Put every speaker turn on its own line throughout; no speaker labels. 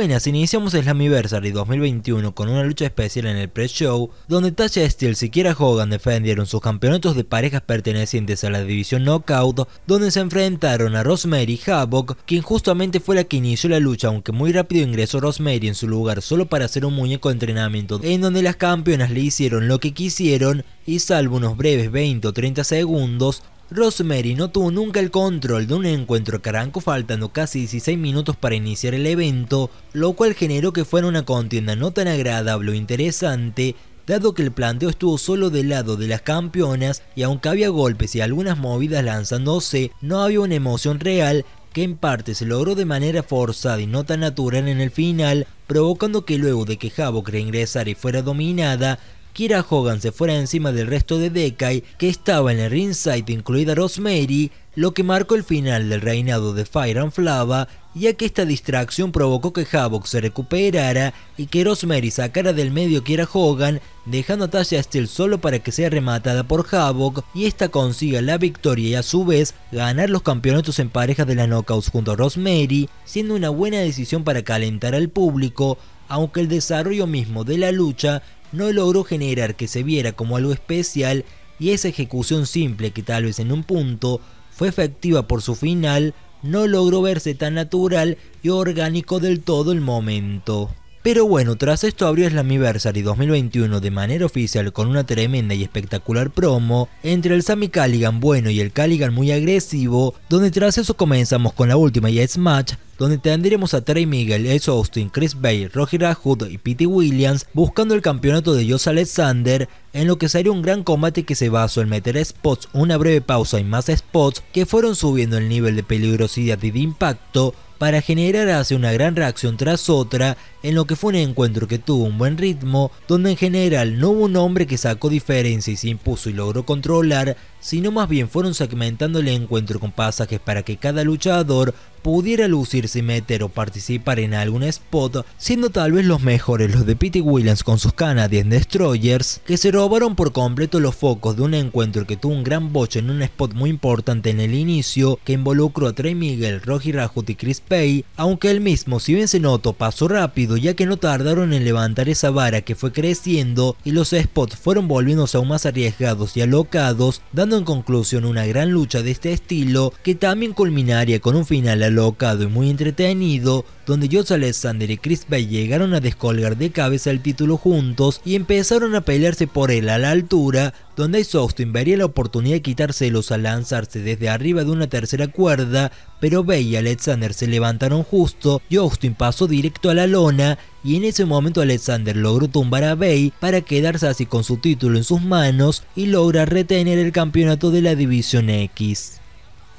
Buenas, iniciamos el Slammiversary 2021 con una lucha especial en el pre-show, donde Tasha Steel y Hogan defendieron sus campeonatos de parejas pertenecientes a la división Knockout, donde se enfrentaron a Rosemary Havoc, quien justamente fue la que inició la lucha, aunque muy rápido ingresó Rosemary en su lugar solo para hacer un muñeco de entrenamiento, en donde las campeonas le hicieron lo que quisieron y salvo unos breves 20 o 30 segundos, Rosemary no tuvo nunca el control de un encuentro que arrancó faltando casi 16 minutos para iniciar el evento, lo cual generó que fuera una contienda no tan agradable o interesante, dado que el planteo estuvo solo del lado de las campeonas y aunque había golpes y algunas movidas lanzándose, no había una emoción real que en parte se logró de manera forzada y no tan natural en el final, provocando que luego de que Havoc reingresara y fuera dominada, Kira Hogan se fuera encima del resto de Decay, que estaba en el ringside incluida Rosemary, lo que marcó el final del reinado de Fire and Flava, ya que esta distracción provocó que Havoc se recuperara y que Rosemary sacara del medio Kira Hogan, dejando a Tasha Steel solo para que sea rematada por Havoc y esta consiga la victoria y a su vez ganar los campeonatos en pareja de la Knockouts junto a Rosemary, siendo una buena decisión para calentar al público, aunque el desarrollo mismo de la lucha no logró generar que se viera como algo especial y esa ejecución simple que tal vez en un punto fue efectiva por su final, no logró verse tan natural y orgánico del todo el momento. Pero bueno, tras esto abrió Slammiversary 2021 de manera oficial con una tremenda y espectacular promo entre el Sami Calligan bueno y el Calligan muy agresivo, donde tras eso comenzamos con la última y match donde tendremos a Trey Miguel, Ace Austin, Chris Bay, Roger Hood y Pete Williams buscando el campeonato de Josh Alexander, en lo que sería un gran combate que se basó en meter spots, una breve pausa y más spots que fueron subiendo el nivel de peligrosidad y de impacto, para generar hace una gran reacción tras otra en lo que fue un encuentro que tuvo un buen ritmo, donde en general no hubo un hombre que sacó diferencia y se impuso y logró controlar, sino más bien fueron segmentando el encuentro con pasajes para que cada luchador pudiera lucirse y meter o participar en algún spot, siendo tal vez los mejores los de Pete Williams con sus Canadian Destroyers, que se robaron por completo los focos de un encuentro que tuvo un gran boche en un spot muy importante en el inicio, que involucró a Trey Miguel, Rocky Rajut y Chris Pay, aunque el mismo, si bien se notó, pasó rápido ya que no tardaron en levantar esa vara que fue creciendo y los spots fueron volviéndose aún más arriesgados y alocados, dando en conclusión una gran lucha de este estilo que también culminaría con un final alocado y muy entretenido, donde Josh Alexander y Chris Bay llegaron a descolgar de cabeza el título juntos y empezaron a pelearse por él a la altura, donde Austin vería la oportunidad de quitárselos al lanzarse desde arriba de una tercera cuerda, pero Bay y Alexander se levantaron justo y Austin pasó directo a la lona y en ese momento Alexander logró tumbar a Bay para quedarse así con su título en sus manos y logra retener el campeonato de la División X.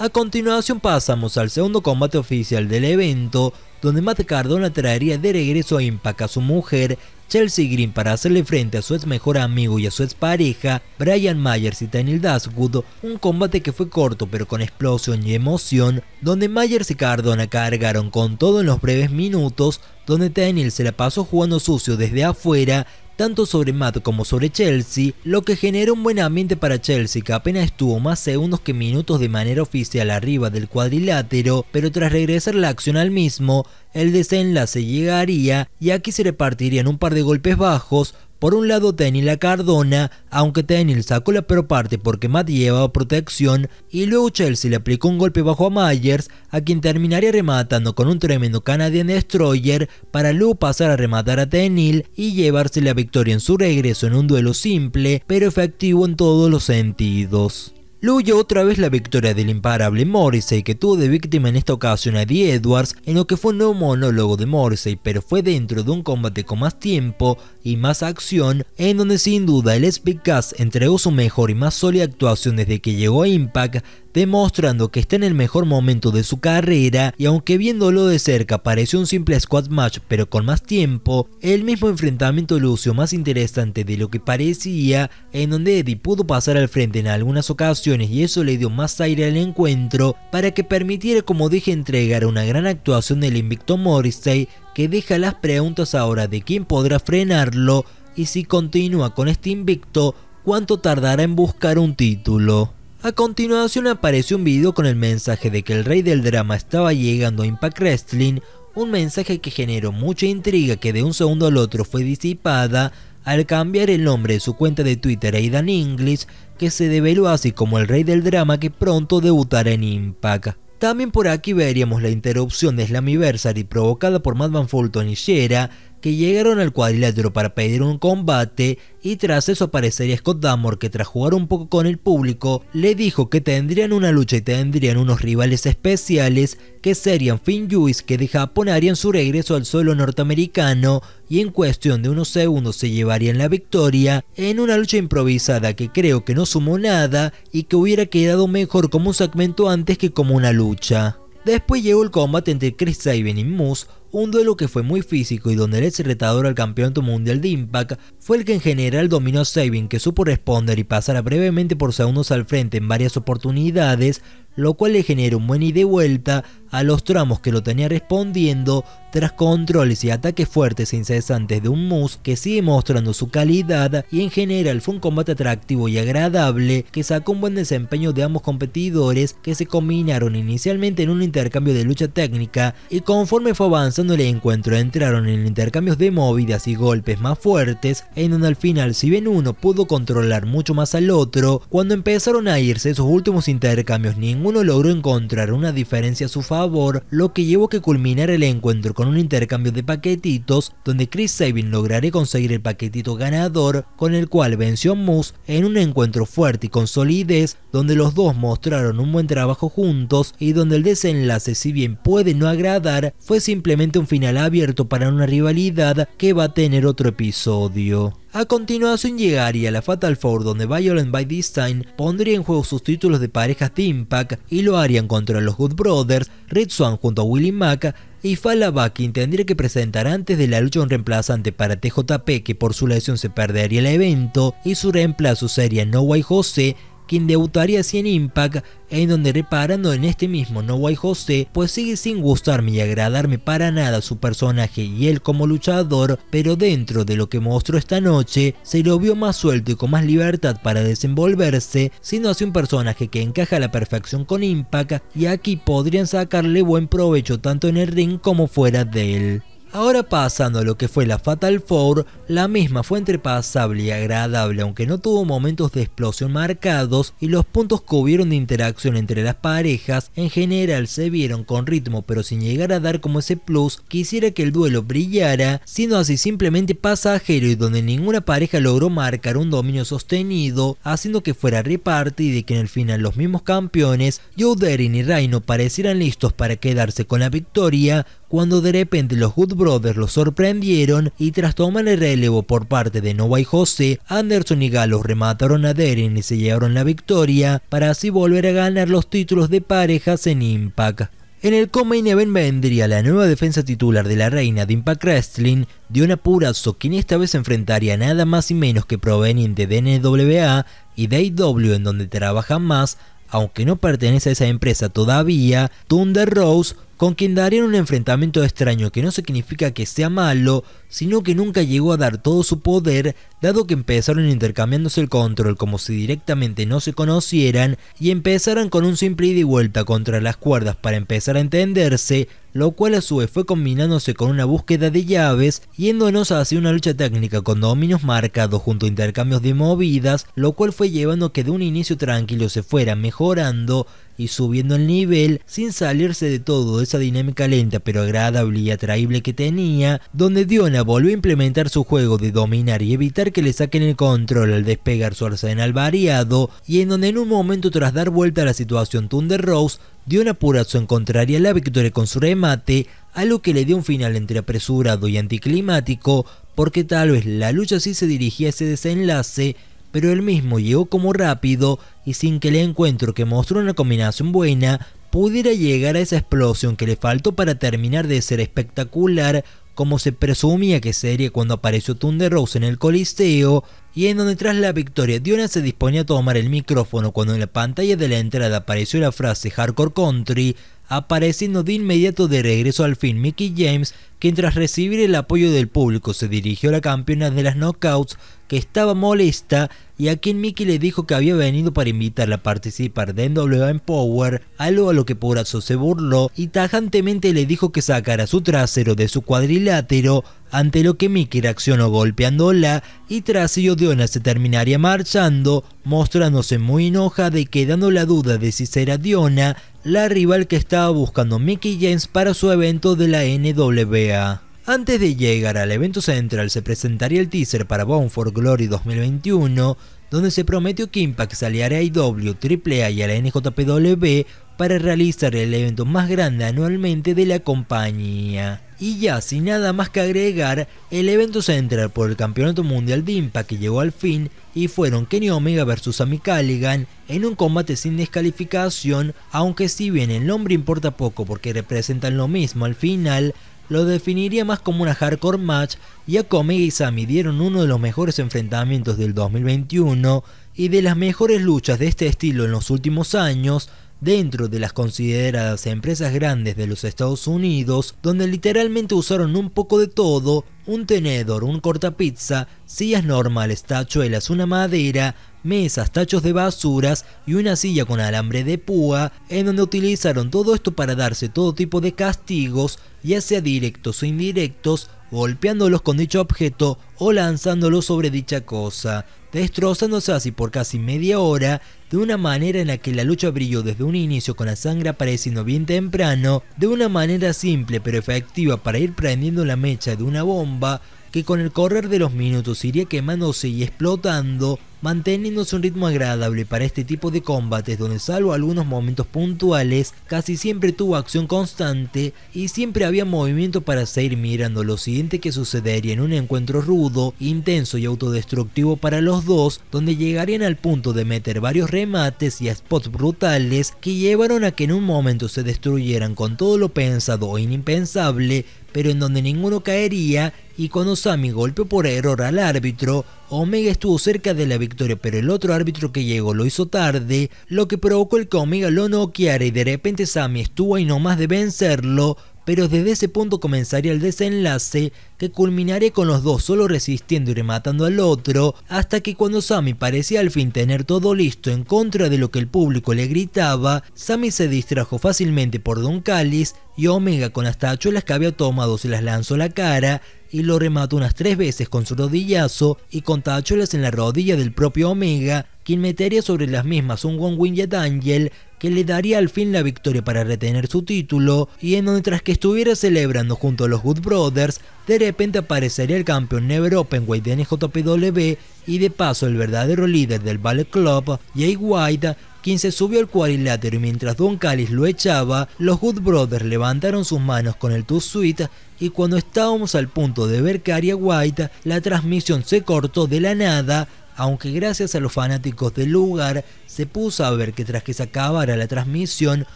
A continuación pasamos al segundo combate oficial del evento, donde Matt Cardona traería de regreso a Impact a su mujer, Chelsea Green, para hacerle frente a su ex mejor amigo y a su ex pareja, Brian Myers y Daniel Dashwood, un combate que fue corto pero con explosión y emoción, donde Myers y Cardona cargaron con todo en los breves minutos, donde Daniel se la pasó jugando sucio desde afuera, tanto sobre Matt como sobre Chelsea, lo que generó un buen ambiente para Chelsea que apenas estuvo más segundos que minutos de manera oficial arriba del cuadrilátero, pero tras regresar la acción al mismo, el desenlace llegaría y aquí se repartirían un par de golpes bajos por un lado, Tenil la Cardona, aunque Tenil sacó la peor parte porque Matt llevaba protección, y luego Chelsea le aplicó un golpe bajo a Myers, a quien terminaría rematando con un tremendo Canadian Destroyer, para luego pasar a rematar a Tenil y llevarse la victoria en su regreso en un duelo simple, pero efectivo en todos los sentidos. Luego otra vez la victoria del imparable Morrissey que tuvo de víctima en esta ocasión a Eddie Edwards en lo que fue un nuevo monólogo de Morrissey pero fue dentro de un combate con más tiempo y más acción, en donde sin duda el Gas entregó su mejor y más sólida actuación desde que llegó a Impact, demostrando que está en el mejor momento de su carrera y aunque viéndolo de cerca pareció un simple squad match pero con más tiempo, el mismo enfrentamiento lució más interesante de lo que parecía, en donde Eddie pudo pasar al frente en algunas ocasiones y eso le dio más aire al encuentro para que permitiera como dije entregar una gran actuación del invicto Morrissey que deja las preguntas ahora de quién podrá frenarlo y si continúa con este invicto, cuánto tardará en buscar un título. A continuación aparece un video con el mensaje de que el rey del drama estaba llegando a Impact Wrestling, un mensaje que generó mucha intriga que de un segundo al otro fue disipada al cambiar el nombre de su cuenta de Twitter a Idan English, que se develó así como el rey del drama que pronto debutará en Impact. También por aquí veríamos la interrupción de Slammiversary provocada por Madman Fulton y Shera que llegaron al cuadrilátero para pedir un combate y tras eso aparecería Scott Damore que tras jugar un poco con el público le dijo que tendrían una lucha y tendrían unos rivales especiales que serían Finn Juice que de Japón harían su regreso al suelo norteamericano y en cuestión de unos segundos se llevarían la victoria en una lucha improvisada que creo que no sumó nada y que hubiera quedado mejor como un segmento antes que como una lucha. Después llegó el combate entre Chris Sabin y Moose un duelo que fue muy físico y donde el ex retador al campeonato mundial de Impact fue el que en general dominó Sabin que supo responder y pasar brevemente por segundos al frente en varias oportunidades, lo cual le generó un buen ida y vuelta a los tramos que lo tenía respondiendo tras controles y ataques fuertes e incesantes de un Moose que sigue mostrando su calidad y en general fue un combate atractivo y agradable que sacó un buen desempeño de ambos competidores que se combinaron inicialmente en un intercambio de lucha técnica y conforme fue avanzando el encuentro entraron en intercambios de movidas y golpes más fuertes, en donde al final si bien uno pudo controlar mucho más al otro, cuando empezaron a irse esos últimos intercambios ninguno logró encontrar una diferencia a su favor, lo que llevó a que culminara el encuentro con un intercambio de paquetitos, donde Chris Sabin lograré conseguir el paquetito ganador, con el cual venció Moose en un encuentro fuerte y con solidez, donde los dos mostraron un buen trabajo juntos y donde el desenlace si bien puede no agradar, fue simplemente un final abierto para una rivalidad que va a tener otro episodio. A continuación llegaría la Fatal Four donde Violent by Design pondría en juego sus títulos de parejas de Impact y lo harían contra los Good Brothers, Red Swan junto a Willie Mack y Falabakin tendría que presentar antes de la lucha un reemplazante para TJP que por su lesión se perdería el evento y su reemplazo sería No Way Jose quien debutaría así en Impact, en donde reparando en este mismo No Way José, pues sigue sin gustarme y agradarme para nada su personaje y él como luchador, pero dentro de lo que mostró esta noche, se lo vio más suelto y con más libertad para desenvolverse, siendo así un personaje que encaja a la perfección con Impact y aquí podrían sacarle buen provecho tanto en el ring como fuera de él. Ahora pasando a lo que fue la Fatal Four, la misma fue entrepasable y agradable aunque no tuvo momentos de explosión marcados y los puntos que hubieron de interacción entre las parejas en general se vieron con ritmo pero sin llegar a dar como ese plus que hiciera que el duelo brillara, siendo así simplemente pasajero y donde ninguna pareja logró marcar un dominio sostenido, haciendo que fuera reparte y de que en el final los mismos campeones, Joe y Reino parecieran listos para quedarse con la victoria, cuando de repente los Good Brothers los sorprendieron y tras tomar el relevo por parte de Nova y José, Anderson y Galo remataron a Deren y se llevaron la victoria para así volver a ganar los títulos de parejas en Impact. En el Comain Event vendría la nueva defensa titular de la reina de Impact Wrestling, Diona apurazo quien esta vez enfrentaría nada más y menos que proveniente de NWA y de AEW en donde trabaja más, aunque no pertenece a esa empresa todavía, Thunder Rose, con quien darían un enfrentamiento extraño que no significa que sea malo, sino que nunca llegó a dar todo su poder, dado que empezaron intercambiándose el control como si directamente no se conocieran y empezaron con un simple ida y vuelta contra las cuerdas para empezar a entenderse, lo cual a su vez fue combinándose con una búsqueda de llaves, yéndonos hacia una lucha técnica con dominios marcados junto a intercambios de movidas, lo cual fue llevando que de un inicio tranquilo se fuera mejorando y subiendo el nivel sin salirse de todo esa dinámica lenta pero agradable y atraíble que tenía, donde Diona volvió a implementar su juego de dominar y evitar que le saquen el control al despegar su arsenal variado y en donde en un momento tras dar vuelta a la situación Thunder Rose dio un apurazo en contraria la victoria con su remate, a lo que le dio un final entre apresurado y anticlimático, porque tal vez la lucha sí se dirigía a ese desenlace, pero el mismo llegó como rápido y sin que el encuentro que mostró una combinación buena pudiera llegar a esa explosión que le faltó para terminar de ser espectacular como se presumía que sería cuando apareció Thunder Rose en el Coliseo, y en donde tras la victoria Diona se disponía a tomar el micrófono cuando en la pantalla de la entrada apareció la frase Hardcore Country, apareciendo de inmediato de regreso al fin Mickey James, quien tras recibir el apoyo del público se dirigió a la campeona de las knockouts que estaba molesta y a quien Mickey le dijo que había venido para invitarla a participar de NWA en Power, algo a lo que Purazo se burló y tajantemente le dijo que sacara su trasero de su cuadrilátero, ante lo que Mickey reaccionó golpeándola y tras ello Diona se terminaría marchando, mostrándose muy enojada y quedando la duda de si será Diona la rival que estaba buscando Mickey James para su evento de la NWA. Antes de llegar al evento central se presentaría el teaser para Bound for Glory 2021 donde se prometió que Impact saliera a IW, e AAA y a la NJPW para realizar el evento más grande anualmente de la compañía. Y ya sin nada más que agregar, el evento central por el Campeonato Mundial de Impact que llegó al fin y fueron Kenny Omega vs Sami Calligan en un combate sin descalificación, aunque si bien el nombre importa poco porque representan lo mismo al final, lo definiría más como una hardcore match y Akome y Sami dieron uno de los mejores enfrentamientos del 2021 y de las mejores luchas de este estilo en los últimos años dentro de las consideradas empresas grandes de los Estados Unidos, donde literalmente usaron un poco de todo, un tenedor, un cortapizza, sillas normales, tachuelas, una madera, mesas, tachos de basuras y una silla con alambre de púa, en donde utilizaron todo esto para darse todo tipo de castigos, ya sea directos o indirectos, golpeándolos con dicho objeto o lanzándolos sobre dicha cosa, destrozándose así por casi media hora, de una manera en la que la lucha brilló desde un inicio con la sangre apareciendo bien temprano, de una manera simple pero efectiva para ir prendiendo la mecha de una bomba, que con el correr de los minutos iría quemándose y explotando, manteniéndose un ritmo agradable para este tipo de combates donde salvo algunos momentos puntuales, casi siempre tuvo acción constante y siempre había movimiento para seguir mirando lo siguiente que sucedería en un encuentro rudo, intenso y autodestructivo para los dos, donde llegarían al punto de meter varios remates y a spots brutales que llevaron a que en un momento se destruyeran con todo lo pensado o e impensable pero en donde ninguno caería y cuando Sami golpeó por error al árbitro, Omega estuvo cerca de la victoria, pero el otro árbitro que llegó lo hizo tarde, lo que provocó el que Omega lo noqueara y de repente Sami estuvo ahí nomás de vencerlo, pero desde ese punto comenzaría el desenlace que culminaría con los dos solo resistiendo y rematando al otro, hasta que cuando Sammy parecía al fin tener todo listo en contra de lo que el público le gritaba, Sammy se distrajo fácilmente por Don Callis y Omega con las tachuelas que había tomado se las lanzó a la cara y lo remató unas tres veces con su rodillazo y con tachuelas en la rodilla del propio Omega, quien metería sobre las mismas un One Winged Angel que le daría al fin la victoria para retener su título, y en donde tras que estuviera celebrando junto a los Good Brothers, de repente aparecería el campeón Never Openweight de NJPW y de paso el verdadero líder del Ballet Club, Jay White, quien se subió al cuadrilátero y mientras Don Callis lo echaba, los Good Brothers levantaron sus manos con el Two Suite y cuando estábamos al punto de ver que haría White, la transmisión se cortó de la nada aunque gracias a los fanáticos del lugar se puso a ver que tras que se acabara la transmisión,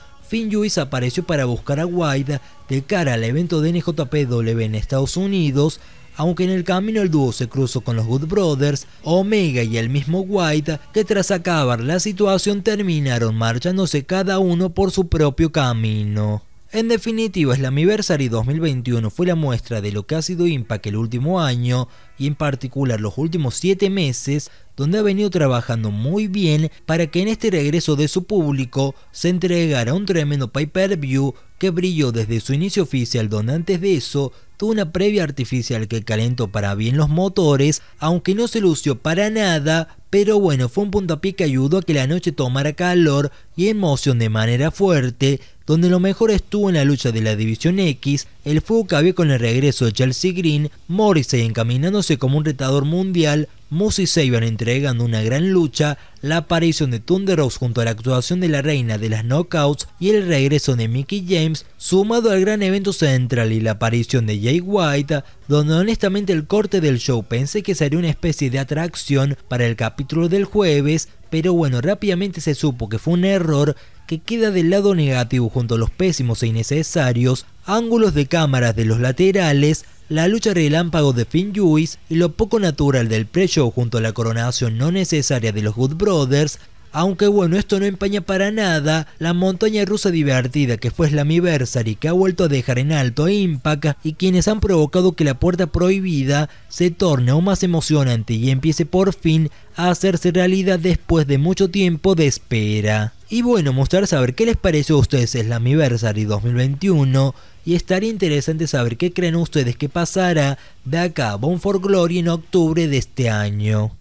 Finn Lewis apareció para buscar a White de cara al evento de NJPW en Estados Unidos, aunque en el camino el dúo se cruzó con los Good Brothers, Omega y el mismo White, que tras acabar la situación terminaron marchándose cada uno por su propio camino. En definitiva, Slammiversary 2021 fue la muestra de lo que ha sido Impact el último año y en particular los últimos 7 meses, donde ha venido trabajando muy bien para que en este regreso de su público se entregara un tremendo pay-per-view que brilló desde su inicio oficial, donde antes de eso tuvo una previa artificial que calentó para bien los motores, aunque no se lució para nada, pero bueno, fue un puntapié que ayudó a que la noche tomara calor y emoción de manera fuerte, donde lo mejor estuvo en la lucha de la División X, el fuego que había con el regreso de Chelsea Green, Morrissey encaminándose como un retador mundial, Moose y iban entregando una gran lucha, la aparición de Thunder Rose junto a la actuación de la reina de las knockouts y el regreso de Mickey James, sumado al gran evento central y la aparición de Jay White, donde honestamente el corte del show pensé que sería una especie de atracción para el capítulo del jueves, pero bueno, rápidamente se supo que fue un error, que queda del lado negativo junto a los pésimos e innecesarios ángulos de cámaras de los laterales, la lucha relámpago de Finn Lewis y lo poco natural del pre-show junto a la coronación no necesaria de los Good Brothers, aunque bueno, esto no empaña para nada la montaña rusa divertida que fue Slammiversary que ha vuelto a dejar en alto Impact y quienes han provocado que la puerta prohibida se torne aún más emocionante y empiece por fin a hacerse realidad después de mucho tiempo de espera. Y bueno, mostrar saber qué les pareció a ustedes el Anniversary 2021 y estaría interesante saber qué creen ustedes que pasará de acá a Bone for Glory en octubre de este año.